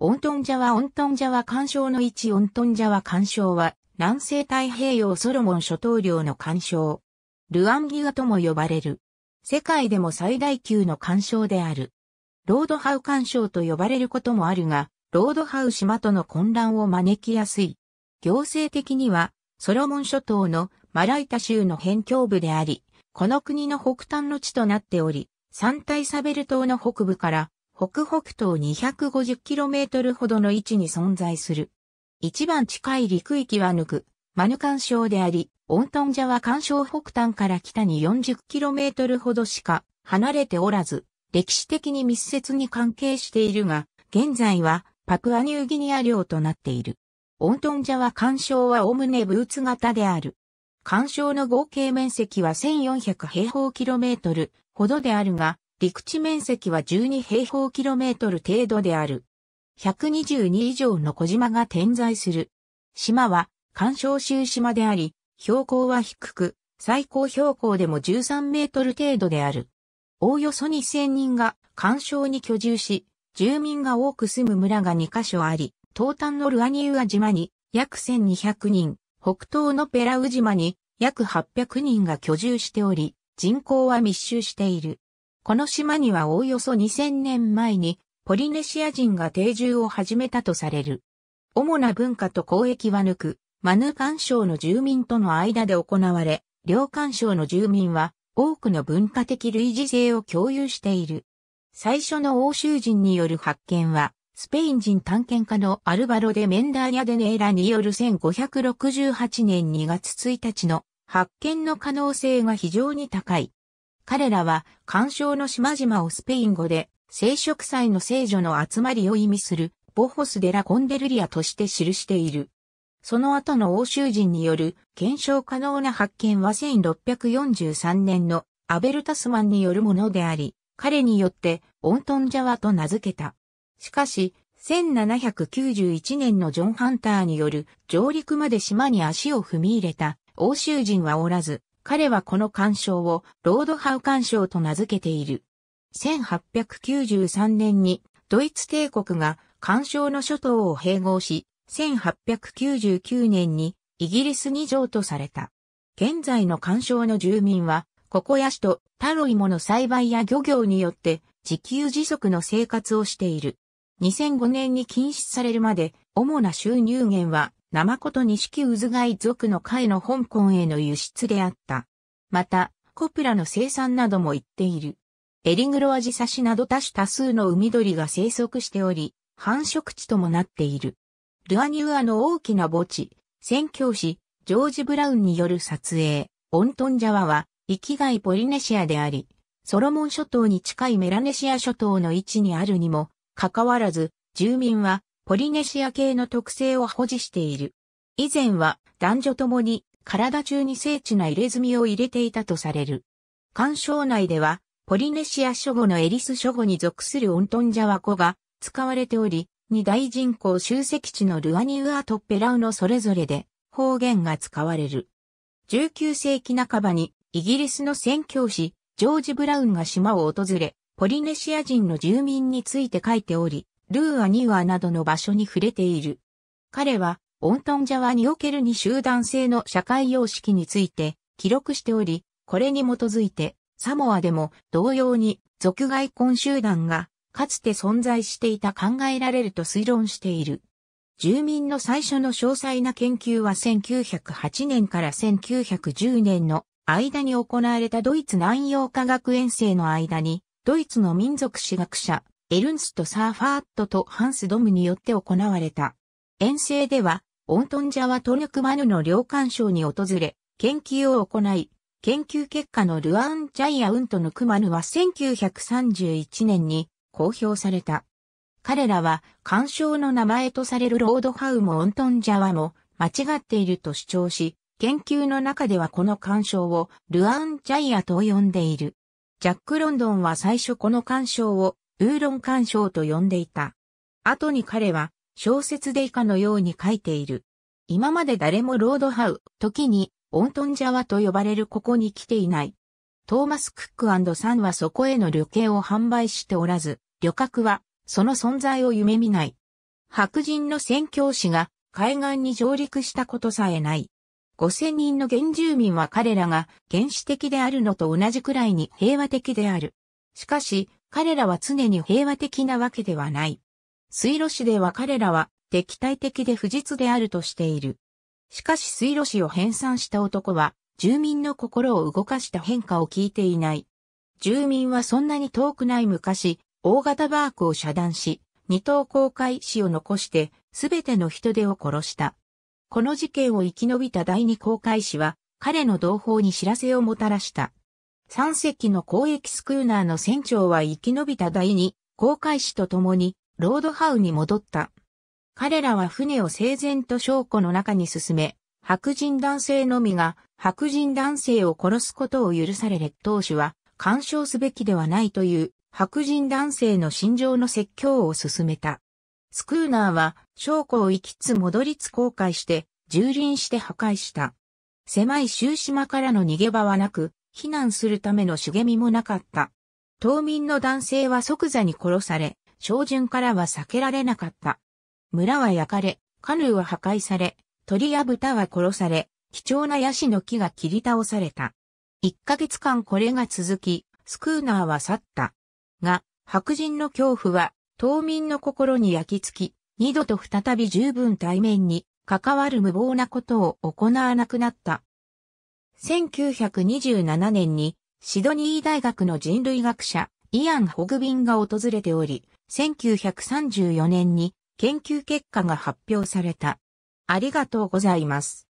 オントンジャワオントンジャワ干渉の位置オントンジャワ干渉は南西太平洋ソロモン諸島領の干渉。ルアンギガとも呼ばれる。世界でも最大級の干渉である。ロードハウ干渉と呼ばれることもあるが、ロードハウ島との混乱を招きやすい。行政的にはソロモン諸島のマライタ州の辺境部であり、この国の北端の地となっており、サンタイサベル島の北部から北北東 250km ほどの位置に存在する。一番近い陸域はヌク、マヌカン省であり、オントンジャは干渉北端から北に 40km ほどしか離れておらず、歴史的に密接に関係しているが、現在はパプアニューギニア領となっている。オントンジャは干渉はおむねブーツ型である。干渉の合計面積は1400平方キロメートルほどであるが、陸地面積は12平方キロメートル程度である。122以上の小島が点在する。島は、干渉州島であり、標高は低く、最高標高でも13メートル程度である。おおよそ2000人が干渉に居住し、住民が多く住む村が2カ所あり、東端のルアニウア島に約1200人、北東のペラウ島に約800人が居住しており、人口は密集している。この島にはおおよそ2000年前にポリネシア人が定住を始めたとされる。主な文化と交易は抜く、マヌカン省の住民との間で行われ、両干渉の住民は多くの文化的類似性を共有している。最初の欧州人による発見は、スペイン人探検家のアルバロデ・メンダーニャデネーラによる1568年2月1日の発見の可能性が非常に高い。彼らは、干渉の島々をスペイン語で、聖職祭の聖女の集まりを意味する、ボホス・デラ・コンデルリアとして記している。その後の欧州人による検証可能な発見は1643年のアベルタスマンによるものであり、彼によってオントンジャワと名付けた。しかし、1791年のジョン・ハンターによる上陸まで島に足を踏み入れた欧州人はおらず、彼はこの干渉をロードハウ干渉と名付けている。1893年にドイツ帝国が干渉の諸島を併合し、1899年にイギリスに譲渡された。現在の干渉の住民は、ココヤシとタロイモの栽培や漁業によって自給自足の生活をしている。2005年に禁止されるまで主な収入源は生こと錦渦貝族の貝の香港への輸出であった。また、コプラの生産なども行っている。エリグロアジサシなど多種多数の海鳥が生息しており、繁殖地ともなっている。ルアニウアの大きな墓地、宣教師、ジョージ・ブラウンによる撮影、オントンジャワは、生きがいポリネシアであり、ソロモン諸島に近いメラネシア諸島の位置にあるにも、かかわらず、住民はポリネシア系の特性を保持している。以前は男女ともに体中に精緻な入れ墨を入れていたとされる。干渉内では、ポリネシア諸語のエリス諸語に属するオントンジャワ語が使われており、二大人口集積地のルアニウアトッペラウのそれぞれで方言が使われる。19世紀半ばにイギリスの宣教師ジョージ・ブラウンが島を訪れ、ポリネシア人の住民について書いており、ルーアニュアなどの場所に触れている。彼は、オントンジャワにおける二集団性の社会様式について記録しており、これに基づいて、サモアでも同様に族外婚集団がかつて存在していた考えられると推論している。住民の最初の詳細な研究は1908年から1910年の間に行われたドイツ南洋科学遠征の間に、ドイツの民族史学者、エルンスト・サーファーットとハンス・ドムによって行われた。遠征では、オントン・ジャワ・トニクマヌの領干省に訪れ、研究を行い、研究結果のルアン・ジャイアウントのクマヌは1931年に公表された。彼らは、干渉の名前とされるロードハウもオントン・ジャワも間違っていると主張し、研究の中ではこの干渉をルアン・ジャイアと呼んでいる。ジャック・ロンドンは最初この干渉をウーロン干渉と呼んでいた。後に彼は小説で以下のように書いている。今まで誰もロードハウ、時にオントンジャワと呼ばれるここに来ていない。トーマス・クックサンはそこへの旅券を販売しておらず、旅客はその存在を夢見ない。白人の宣教師が海岸に上陸したことさえない。五千人の原住民は彼らが原始的であるのと同じくらいに平和的である。しかし、彼らは常に平和的なわけではない。水路市では彼らは敵対的で不実であるとしている。しかし水路市を編纂した男は、住民の心を動かした変化を聞いていない。住民はそんなに遠くない昔、大型バークを遮断し、二等公開死を残して、すべての人手を殺した。この事件を生き延びた第二公開死は、彼の同胞に知らせをもたらした。三隻の交易スクーナーの船長は生き延びた第二航海士と共にロードハウに戻った。彼らは船を整然と証拠の中に進め、白人男性のみが白人男性を殺すことを許され列島主は干渉すべきではないという白人男性の心情の説教を進めた。スクーナーは証拠を行きつ戻りつ航海して、蹂躙して破壊した。狭い終島からの逃げ場はなく、避難するための茂みもなかった。島民の男性は即座に殺され、照準からは避けられなかった。村は焼かれ、カヌーは破壊され、鳥や豚は殺され、貴重なヤシの木が切り倒された。一ヶ月間これが続き、スクーナーは去った。が、白人の恐怖は、島民の心に焼き付き、二度と再び十分対面に関わる無謀なことを行わなくなった。1927年にシドニー大学の人類学者イアン・ホグビンが訪れており、1934年に研究結果が発表された。ありがとうございます。